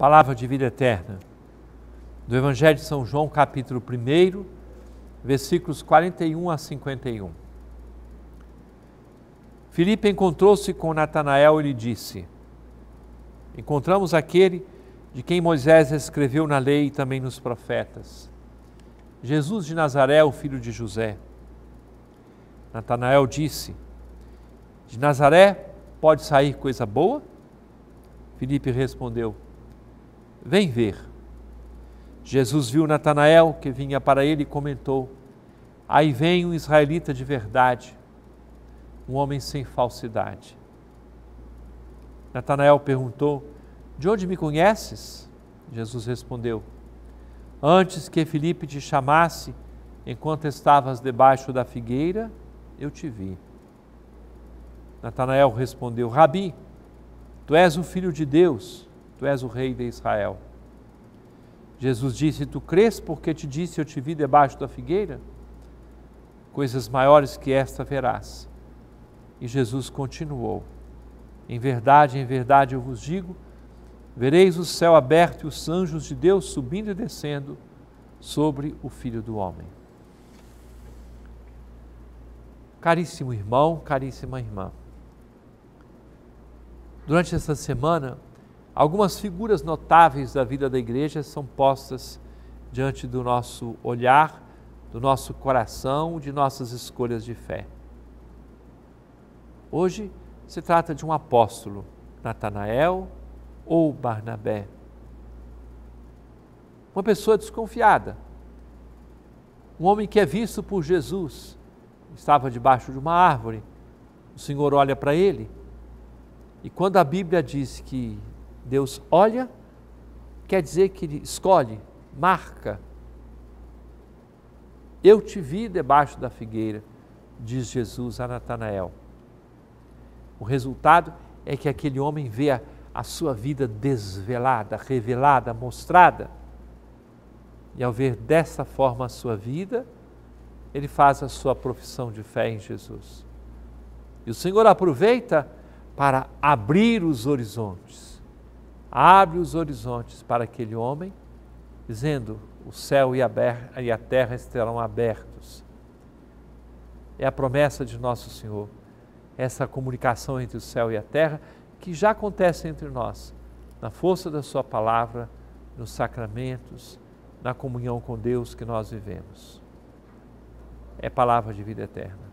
palavra de vida eterna. Do Evangelho de São João, capítulo 1, versículos 41 a 51. Filipe encontrou-se com Natanael e lhe disse: Encontramos aquele de quem Moisés escreveu na lei e também nos profetas. Jesus de Nazaré, o filho de José. Natanael disse: De Nazaré pode sair coisa boa? Filipe respondeu: Vem ver. Jesus viu Natanael que vinha para ele e comentou: Aí vem um israelita de verdade, um homem sem falsidade. Natanael perguntou: De onde me conheces? Jesus respondeu: Antes que Felipe te chamasse, enquanto estavas debaixo da figueira, eu te vi. Natanael respondeu: Rabi, tu és o filho de Deus Tu és o rei de Israel. Jesus disse: Tu crês porque te disse, eu te vi debaixo da figueira? Coisas maiores que esta verás. E Jesus continuou: Em verdade, em verdade eu vos digo, vereis o céu aberto e os anjos de Deus subindo e descendo sobre o Filho do Homem. Caríssimo irmão, caríssima irmã, durante essa semana, Algumas figuras notáveis da vida da igreja são postas diante do nosso olhar, do nosso coração, de nossas escolhas de fé. Hoje se trata de um apóstolo, Natanael ou Barnabé. Uma pessoa desconfiada, um homem que é visto por Jesus, estava debaixo de uma árvore. O Senhor olha para ele, e quando a Bíblia diz que Deus olha, quer dizer que Ele escolhe, marca. Eu te vi debaixo da figueira, diz Jesus a Natanael. O resultado é que aquele homem vê a, a sua vida desvelada, revelada, mostrada. E ao ver dessa forma a sua vida, ele faz a sua profissão de fé em Jesus. E o Senhor aproveita para abrir os horizontes abre os horizontes para aquele homem, dizendo: o céu e a terra estarão abertos. É a promessa de Nosso Senhor, essa comunicação entre o céu e a terra que já acontece entre nós, na força da Sua palavra, nos sacramentos, na comunhão com Deus que nós vivemos. É palavra de vida eterna.